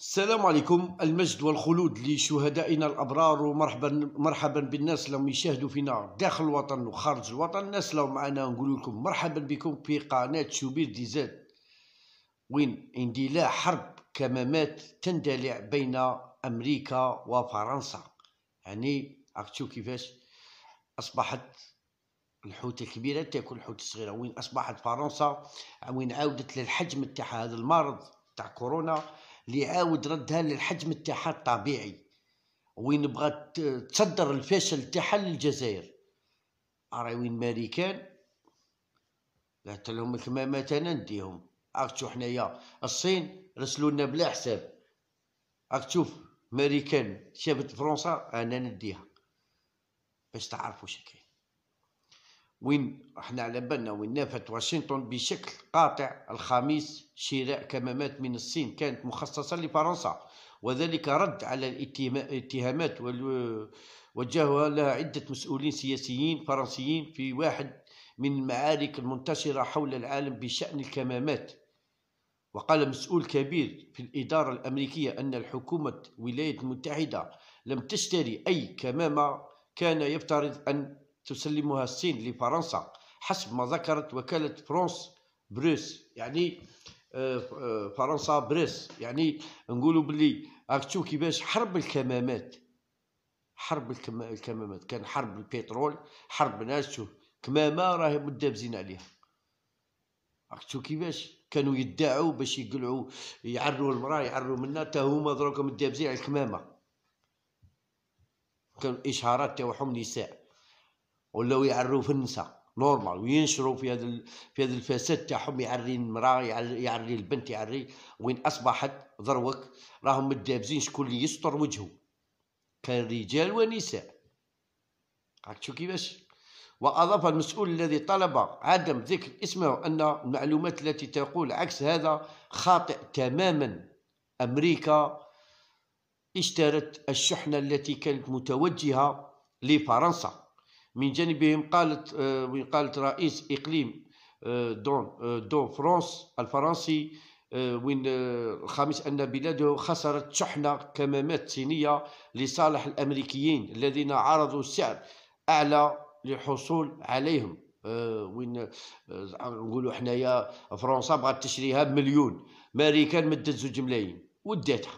السلام عليكم المجد والخلود لشهدائنا الابرار ومرحبا مرحبا بالناس اللي يشاهدوا فينا داخل الوطن وخارج الوطن الناس اللي معنا نقول لكم مرحبا بكم في قناه شوبير ديزاد وين اندلاع حرب كمامات تندلع بين امريكا وفرنسا يعني عرفتوا كيفاش اصبحت الحوت الكبيره تاكل الحوت الصغيره وين اصبحت فرنسا وين عاودت للحجم تاع هذا المرض تاع كورونا اللي عاود ردها للحجم تاعها الطبيعي وين بغات تصدر الفشل تاعها للجزائر راهي وين ماريكان قالت لهم الكمامات انا نديهم راك تشوف حنايا الصين رسلونا بلا حساب راك تشوف ماريكان شافت فرنسا انا نديها باش تعرفوا شكي وين احنا على بالنا وين نافت واشنطن بشكل قاطع الخميس شراء كمامات من الصين كانت مخصصة لفرنسا وذلك رد على الاتهامات وجهها لها عدة مسؤولين سياسيين فرنسيين في واحد من المعارك المنتشرة حول العالم بشأن الكمامات وقال مسؤول كبير في الإدارة الأمريكية أن الحكومة الولايات المتحدة لم تشتري أي كمامة كان يفترض أن تسلمها الصين لفرنسا حسب ما ذكرت وكالة فرانس بريس يعني آه، آه، فرنسا بريس يعني نقولوا بلي اكتو كيفاش حرب الكمامات حرب الكمامات كان حرب البترول حرب ناس كمامه راهي مدابزين عليها اكتو كيفاش كانوا يدعوا باش يقلعوا يعروا المراه يعروا منا تا هما دروك مدابزين على الكمامه كان اشهارات تاعهم نساء ولاو يعروا في النساء نورمال وينشروا في هذا في هذا الفساد تاعهم يعري المراه يعري, البنت يعري وين اصبحت ذروك راهم مدابزين شكون اللي يستر وجهه كان رجال ونساء عرفت شو كيفاش واضاف المسؤول الذي طلب عدم ذكر اسمه ان المعلومات التي تقول عكس هذا خاطئ تماما امريكا اشترت الشحنه التي كانت متوجهه لفرنسا من جانبهم قالت آه، قالت رئيس إقليم آه، دون آه، دون فرانس الفرنسي وين الخامس أن بلاده خسرت شحنة كمامات صينية لصالح الأمريكيين الذين عرضوا سعر أعلى للحصول عليهم وين نقولوا حنايا فرنسا بغات تشريها بمليون ماريكان مدت زوج ملايين وداتها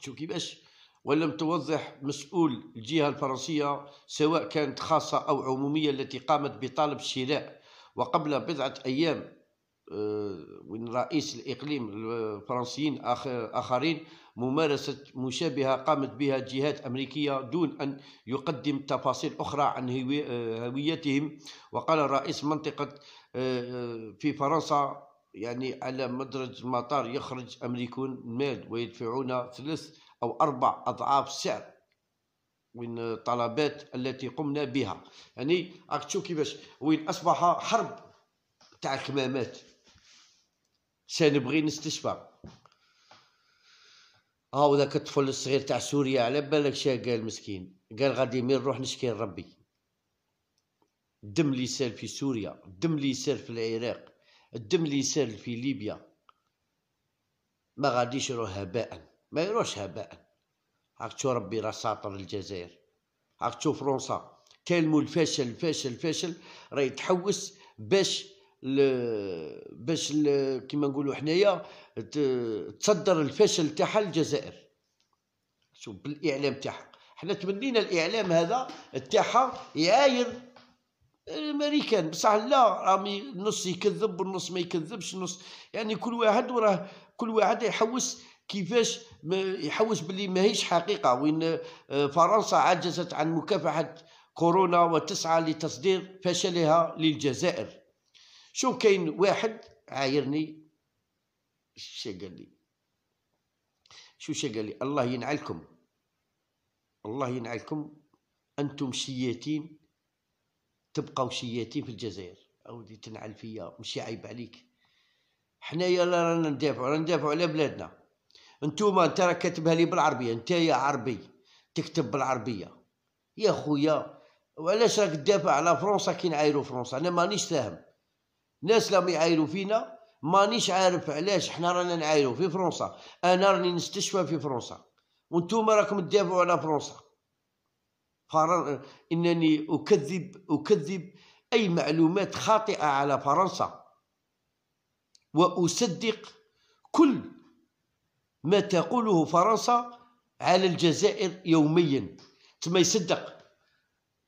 شوف كيفاش ولم توضح مسؤول الجهة الفرنسية سواء كانت خاصة أو عمومية التي قامت بطلب الشراء وقبل بضعة أيام آه، من رئيس الإقليم الفرنسيين آخرين ممارسة مشابهة قامت بها جهات أمريكية دون أن يقدم تفاصيل أخرى عن آه، هويتهم وقال رئيس منطقة آه، في فرنسا يعني على مدرج المطار يخرج أمريكون مال ويدفعون ثلث أو أربع أضعاف سعر وين الطلبات التي قمنا بها يعني راك تشوف كيفاش وين أصبح حرب تاع الكمامات سنبغي نستشفى هاو ذاك الطفل الصغير تاع سوريا على بالك شا قال مسكين قال غادي مين نروح نشكي لربي الدم اللي سال في سوريا الدم اللي سال في العراق الدم اللي سال في ليبيا ما غاديش يروح هباء ما يروش هباء هاك تشوف ربي راه ساطر الجزائر هاك تشوف فرنسا كلموا الفاشل الفاشل الفاشل راه يتحوس باش ل... باش ل... كيما نقولوا حنايا ت... تصدر الفشل تاعها الجزائر شوف بالاعلام تاعها حنا تمنينا الاعلام هذا تاعها يعاير الامريكان بصح لا رامي النص يكذب والنص ما يكذبش النص يعني كل واحد وراه كل واحد يحوس كيفاش يحوس بلي ماهيش حقيقه وين آه، فرنسا عجزت عن مكافحه كورونا وتسعى لتصدير فشلها للجزائر شو كاين واحد عايرني شو قال لي شو شو قال لي الله ينعلكم الله ينعلكم انتم شياتين تبقاو شياتين في الجزائر اودي تنعل فيا مش عيب عليك حنايا لا رانا ندافعوا رانا ندافعوا على بلادنا انتوما انت راك كاتبها لي بالعربيه انت يا عربي تكتب بالعربيه يا خويا وعلاش راك تدافع على فرنسا كي نعايرو فرنسا انا مانيش فاهم ناس لما يعايروا فينا مانيش عارف علاش حنا رانا نعايرو في فرنسا انا راني نستشفى في فرنسا وانتوما راكم تدافعوا على فرنسا فرن... انني اكذب اكذب اي معلومات خاطئه على فرنسا وأصدق كل ما تقوله فرنسا على الجزائر يوميا تما يصدق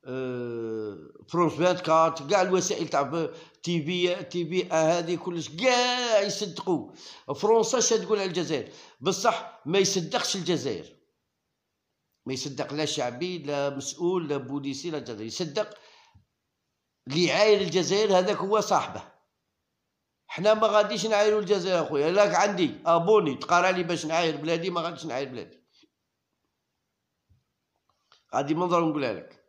أه، فرونس 24 كاع الوسائل تاع تي في تي في آه، هذه كلش كاع يصدقوا فرنسا اش تقول على الجزائر بصح ما يصدقش الجزائر ما يصدق لا شعبي لا مسؤول لا بوليسي لا جزائر يصدق اللي الجزائر هذاك هو صاحبه حنا ما غاديش نعايروا الجزائر اخويا لاك عندي ابوني تقرا لي باش نعاير بلادي ما غاديش نعاير بلادي غادي منظر نقولها لك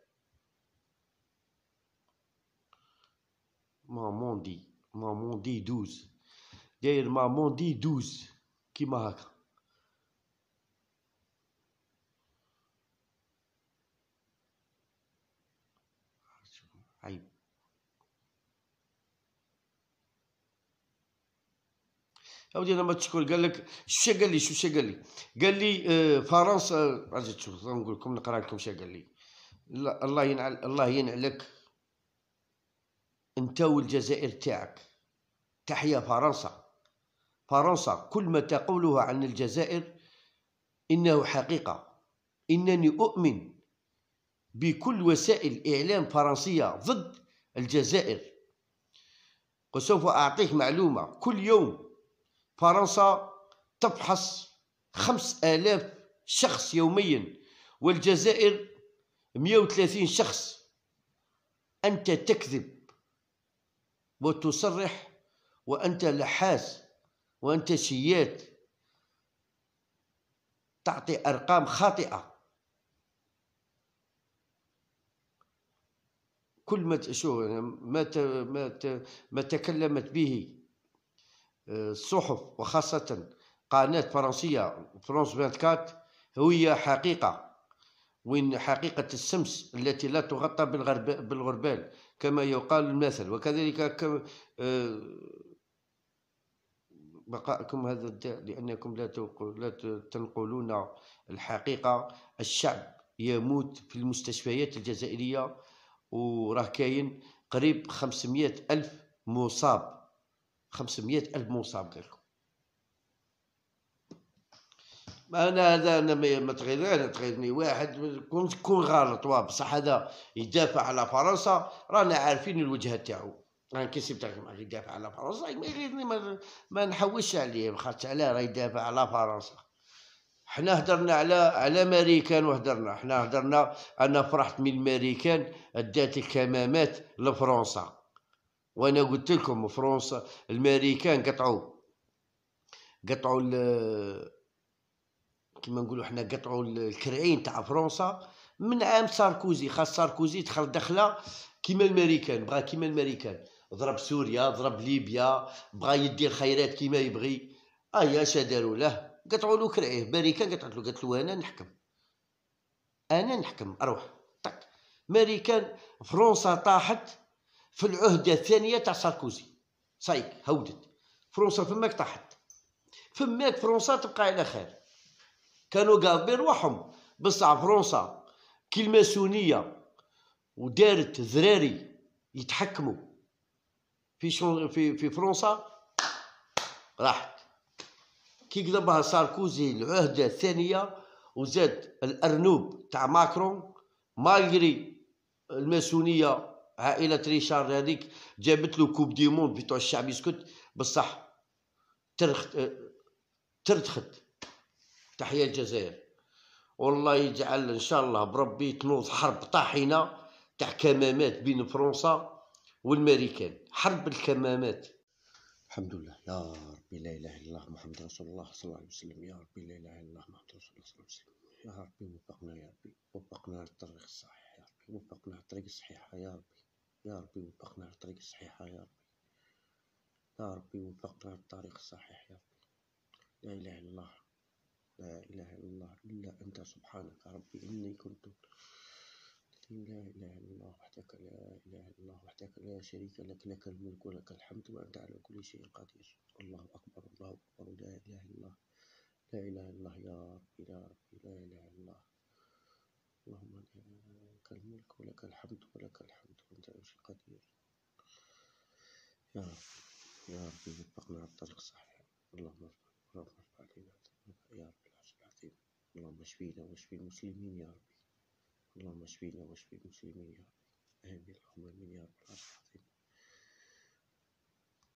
مامون دي مامون دي دوز داير مامون دي دوز كيما هكا عاودي انا ما تشكر قال لك شو قال لي شو قال لي قال لي آه، فرنسا اجي تشوف نقول لكم نقرا لكم شو قال لي لا الله ينعل الله ينعلك انت والجزائر تاعك تحيا فرنسا فرنسا كل ما تقوله عن الجزائر انه حقيقه انني اؤمن بكل وسائل اعلام فرنسيه ضد الجزائر وسوف اعطيك معلومه كل يوم فرنسا تفحص خمس آلاف شخص يوميا والجزائر 130 شخص أنت تكذب وتصرح وأنت لحاس وأنت شيات تعطي أرقام خاطئة كل ما تشوف ما ما تكلمت به الصحف وخاصة قناة فرنسية فرانس 24 هي حقيقة وين حقيقة السمس التي لا تغطى بالغربال كما يقال المثل وكذلك آه، بقاءكم بقائكم هذا الداء لأنكم لا لا تنقلون الحقيقة الشعب يموت في المستشفيات الجزائرية وراه كاين قريب 500 ألف مصاب 500 ألف مصاب غيركم انا هذا انا ما تغير انا تغيرني واحد كنت كون غلط واه بصح هذا يدافع على فرنسا رانا عارفين الوجهه تاعو راه كيسيب تاعو يدافع على فرنسا ما يغيرني ما, ما نحوسش عليه خاطر علاه راه يدافع على فرنسا حنا هدرنا على على ماريكان وهدرنا حنا هدرنا انا فرحت من ماريكان ادات الكمامات لفرنسا وانا قلت لكم فرنسا الامريكان قطعوا قطعوا كما نقولوا حنا قطعوا الكرعين تاع فرنسا من عام ساركوزي خاص ساركوزي دخل دخله كيما الامريكان بغا كيما الامريكان ضرب سوريا ضرب ليبيا بغا يدي الخيرات كيما يبغي ايا اش داروا له قطعوا له كرعيه الامريكان قطعت له قالت له انا نحكم انا نحكم اروح طق امريكان فرنسا طاحت في العهدة الثانية تاع ساركوزي صايك هودت فرنسا فماك طاحت فماك فرنسا تبقى على خير كانوا قابلين روحهم بصح فرنسا كي الماسونية ودارت ذراري يتحكموا في شون في في فرنسا راحت كي قلبها ساركوزي العهدة الثانية وزاد الأرنوب تاع ماكرون مالغري الماسونية عائله ريشارد هذيك جابت له كوب دي موند بتوع الشعب يسكت بصح ترخت ترتخت تحيه الجزائر والله يجعل ان شاء الله بربي تنوض حرب طاحنه تاع كمامات بين فرنسا والمريكان حرب الكمامات الحمد لله يا ربي لا اله الا الله محمد رسول الله صلى الله عليه وسلم يا ربي لا اله الا الله محمد رسول الله صلى الله عليه وسلم يا ربي وفقنا يا ربي وفقنا للطريق الصحيح يا ربي وفقنا للطريق الصحيحه يا ربي يا ربي وفقنا للطريق الصحيحة يا ربي يا ربي وفقنا للطريق الصحيح يا ربي لا إله إلا الله لا إله إلا الله إلا أنت سبحانك ربي إني كنت لا إله إلا الله وحدك لا إله إلا الله وحدك لا شريك لك لك الملك ولك الحمد وأنت على كل شيء قدير الله أكبر الله أكبر لا إله إلا الله لا إله إلا الله يا ربي يا ربي لا إله إلا الله اللهم لك الملك ولك الحمد ولك الحمد وأنت أول قدير يا رب يا رب وفقنا على الطريق الصحيح اللهم ارفع اللهم ارفع علينا يا رب العرش العظيم اللهم اشفينا واشفي المسلمين يا رب اللهم اشفينا واشفي المسلمين يا رب آمين اللهم آمين يا رب العرش العظيم